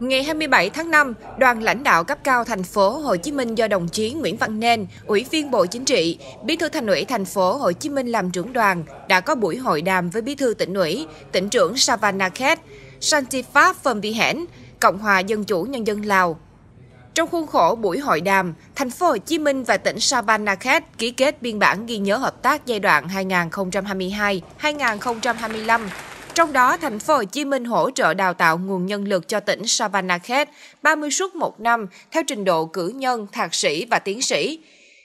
Ngày 27 tháng 5, đoàn lãnh đạo cấp cao thành phố Hồ Chí Minh do đồng chí Nguyễn Văn Nên, Ủy viên Bộ Chính trị, Bí thư Thành ủy thành phố Hồ Chí Minh làm trưởng đoàn đã có buổi hội đàm với Bí thư tỉnh ủy, tỉnh trưởng Savanakhet, Santifa Phombihen, Cộng hòa Dân chủ Nhân dân Lào. Trong khuôn khổ buổi hội đàm, thành phố Hồ Chí Minh và tỉnh Savanakhet ký kết biên bản ghi nhớ hợp tác giai đoạn 2022-2025 trong đó, thành phố Hồ Chí Minh hỗ trợ đào tạo nguồn nhân lực cho tỉnh Savanakhet 30 suất một năm theo trình độ cử nhân, thạc sĩ và tiến sĩ.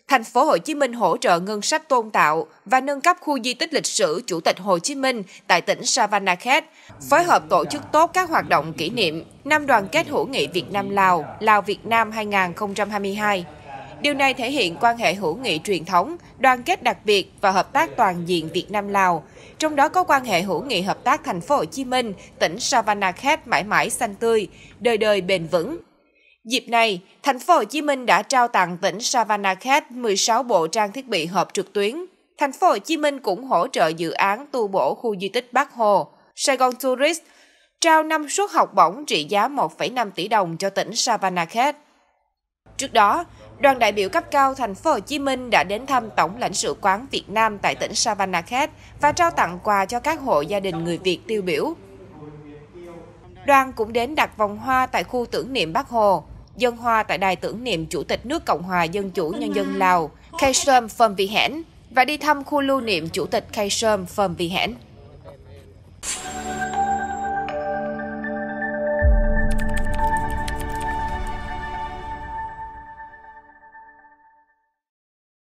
Thành phố Hồ Chí Minh hỗ trợ ngân sách tôn tạo và nâng cấp khu di tích lịch sử Chủ tịch Hồ Chí Minh tại tỉnh Savanakhet, phối hợp tổ chức tốt các hoạt động kỷ niệm Năm đoàn kết hữu nghị Việt Nam Lào, Lào Việt Nam 2022. Điều này thể hiện quan hệ hữu nghị truyền thống, đoàn kết đặc biệt và hợp tác toàn diện Việt Nam Lào, trong đó có quan hệ hữu nghị hợp tác thành phố Hồ Chí Minh, tỉnh Savannakhet mãi mãi xanh tươi, đời đời bền vững. Dịp này, thành phố Hồ Chí Minh đã trao tặng tỉnh Savannakhet 16 bộ trang thiết bị họp trực tuyến. Thành phố Hồ Chí Minh cũng hỗ trợ dự án tu bổ khu di tích Bắc Hồ, Sài Gòn Tourist trao 5 suất học bổng trị giá 1,5 tỷ đồng cho tỉnh Savannakhet. Trước đó, đoàn đại biểu cấp cao thành phố Hồ Chí Minh đã đến thăm Tổng lãnh sự quán Việt Nam tại tỉnh Savanakhet và trao tặng quà cho các hộ gia đình người Việt tiêu biểu. Đoàn cũng đến đặt vòng hoa tại khu tưởng niệm Bắc Hồ, dân hoa tại đài tưởng niệm Chủ tịch nước Cộng hòa Dân chủ Nhân dân Lào, Khaysom Phom Vi Hẻn và đi thăm khu lưu niệm Chủ tịch Khaysom Phom Vi Hẻn.